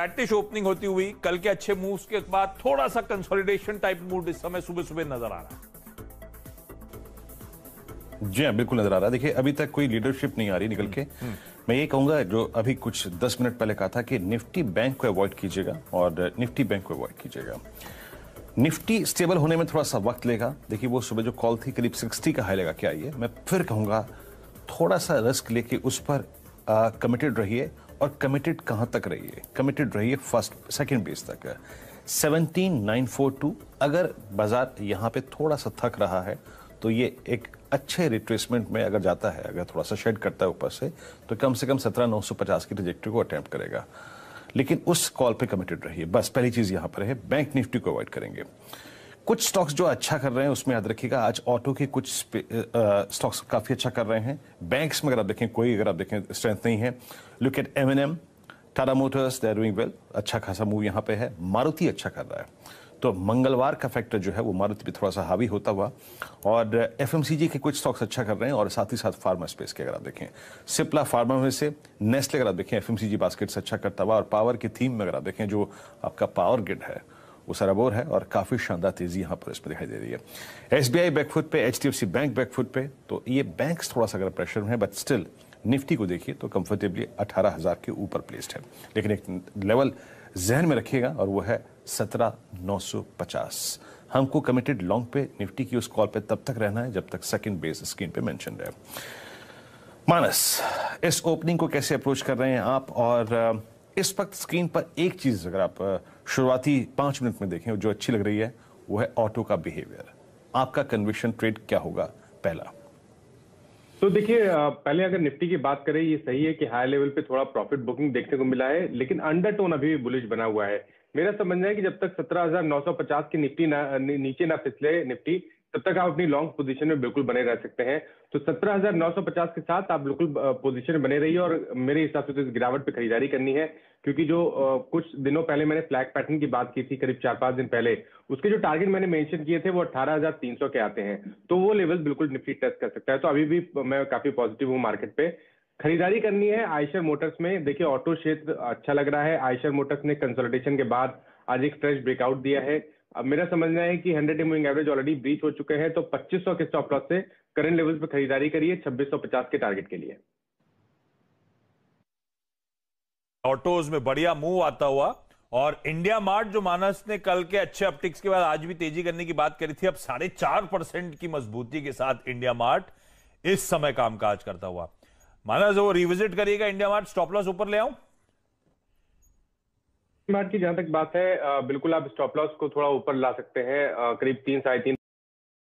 Flattish opening होती हुई कल के अच्छे मूव्स के बाद थोड़ा सा कंसोलिडेशन टाइप मूड इस समय सुबह सुबह नजर आ रहा है जी हाँ बिल्कुल नजर आ रहा है देखिए अभी तक कोई लीडरशिप नहीं आ रही निकल के हम्म, हम्म। मैं ये कहूंगा जो अभी कुछ दस मिनट पहले कहा था कि निफ्टी बैंक को अवॉइड कीजिएगा और निफ्टी बैंक को अवॉइड कीजिएगा निफ्टी स्टेबल होने में थोड़ा सा वक्त लेगा देखिए वो सुबह जो कॉल थी करीब सिक्सटी का हाई लगा क्या आइए मैं फिर कहूंगा थोड़ा सा रिस्क लेके उस पर कमिटेड रहिए और कमिटेड कहाँ तक रहिए कमिटेड रहिए फर्स्ट सेकेंड बेस तक सेवनटीन नाइन फोर टू अगर बाजार यहाँ पे थोड़ा सा थक रहा है तो ये एक अच्छे रिट्रेसमेंट में अगर जाता है अगर थोड़ा सा शेड करता है ऊपर से तो कम से कम सत्रह नौ सौ पचास की रिजेक्ट्री को अटैम्प्ट करेगा लेकिन उस कॉल पे कमिटेड रहिए बस पहली चीज़ यहाँ पर है बैंक निफ्टी को अवॉइड करेंगे कुछ स्टॉक्स जो अच्छा कर रहे हैं उसमें याद रखिएगा आज ऑटो के कुछ स्टॉक्स काफ़ी अच्छा कर रहे हैं बैंक्स में अगर आप देखें कोई अगर आप देखें स्ट्रेंथ नहीं है look at M N M Tata Motors they doing well अच्छा खासा मूव यहाँ पे है मारुति अच्छा कर रहा है तो मंगलवार का फैक्टर जो है वो मारुति पे थोड़ा सा हावी होता हुआ और एफ के कुछ स्टॉक्स अच्छा कर रहे हैं और साथ ही साथ फार्मा स्पेस के अगर आप देखें सिप्ला फार्मा में से नेस्ले अगर आप देखें एफ बास्केट से अच्छा करता हुआ और पावर की थीम में अगर आप देखें जो आपका पावर ग्रिड है वो सराबोर है और काफ़ी शानदार तेज़ी यहां पर इसमें दिखाई दे रही है एस बी आई बैकफुट पे H D F C bank backfoot पे तो ये बैंक थोड़ा सा अगर प्रेशर में है बट स्टिल निफ्टी को देखिए तो कंफर्टेबली अठारह हज़ार के ऊपर प्लेस्ड है लेकिन एक लेवल जहन में रखिएगा और वो है सत्रह नौ सौ पचास हमको कमिटेड लॉन्ग पे निफ्टी की उस कॉल पे तब तक रहना है जब तक सेकंड बेस स्क्रीन पे मेंशन है मानस इस ओपनिंग को कैसे अप्रोच कर रहे हैं आप और इस वक्त स्क्रीन पर एक चीज अगर आप शुरुआती पांच मिनट में देखें जो अच्छी लग रही है वो है ऑटो का बिहेवियर आपका कन्विशन ट्रेड क्या होगा पहला तो देखिए पहले अगर निफ्टी की बात करें ये सही है कि हाई लेवल पे थोड़ा प्रॉफिट बुकिंग देखने को मिला है लेकिन अंडरटोन अभी भी बुलिश बना हुआ है मेरा समझना है कि जब तक 17,950 की निफ्टी ना नीचे ना फिसले निफ्टी तब तक आप अपनी लॉन्ग पोजीशन में बिल्कुल बने रह सकते हैं तो 17,950 के साथ आप बिल्कुल पोजीशन में बने रहिए और मेरे हिसाब से तो इस गिरावट पे खरीदारी करनी है क्योंकि जो कुछ दिनों पहले मैंने फ्लैग पैटर्न की बात की थी करीब चार पांच दिन पहले उसके जो टारगेट मैंने मेंशन किए थे वो अठारह के आते हैं तो वो लेवल बिल्कुल निफ्टी टेस्ट कर सकता है तो अभी भी मैं काफी पॉजिटिव हूँ मार्केट पे खरीदारी करनी है आयशर मोटर्स में देखिए ऑटो क्षेत्र अच्छा लग रहा है आयशर मोटर्स ने कंसल्टेशन के बाद आज एक फ्रेश ब्रेकआउट दिया है अब मेरा समझना है कि hundred day moving average already breach हो चुके हैं तो पच्चीस सौ के स्टॉप लॉस से करंट लेवल पर खरीदारी करिए छब्बीस सौ पचास के टारगेट के लिए ऑटोज में बढ़िया मूव आता हुआ और इंडिया मार्ट जो मानस ने कल के अच्छे अपटिक्स के बाद आज भी तेजी करने की बात करी थी अब साढ़े चार परसेंट की मजबूती के साथ इंडिया मार्ट इस समय कामकाज करता हुआ मानस वो रिविजिट करिएगा इंडिया मार्ट स्टॉप लॉस ऊपर ले आऊं की जहां तक बात है बिल्कुल आप स्टॉप लॉस को थोड़ा ऊपर ला सकते हैं करीब तीन साढ़े तीन